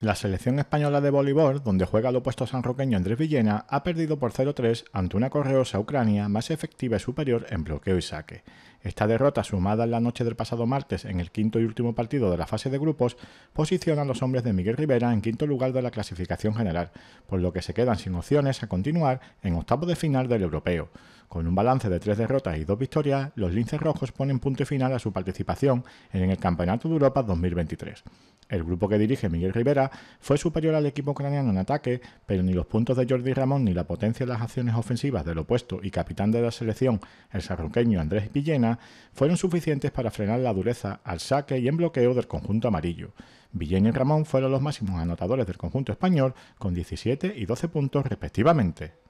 La selección española de voleibol, donde juega el opuesto sanroqueño Andrés Villena, ha perdido por 0-3 ante una correosa Ucrania más efectiva y superior en bloqueo y saque. Esta derrota, sumada en la noche del pasado martes en el quinto y último partido de la fase de grupos, posiciona a los hombres de Miguel Rivera en quinto lugar de la clasificación general, por lo que se quedan sin opciones a continuar en octavo de final del europeo. Con un balance de tres derrotas y dos victorias, los linces rojos ponen punto y final a su participación en el Campeonato de Europa 2023. El grupo que dirige Miguel Rivera fue superior al equipo ucraniano en ataque, pero ni los puntos de Jordi Ramón ni la potencia de las acciones ofensivas del opuesto y capitán de la selección, el sarruqueño Andrés Villena, fueron suficientes para frenar la dureza al saque y en bloqueo del conjunto amarillo. Villena y Ramón fueron los máximos anotadores del conjunto español con 17 y 12 puntos respectivamente.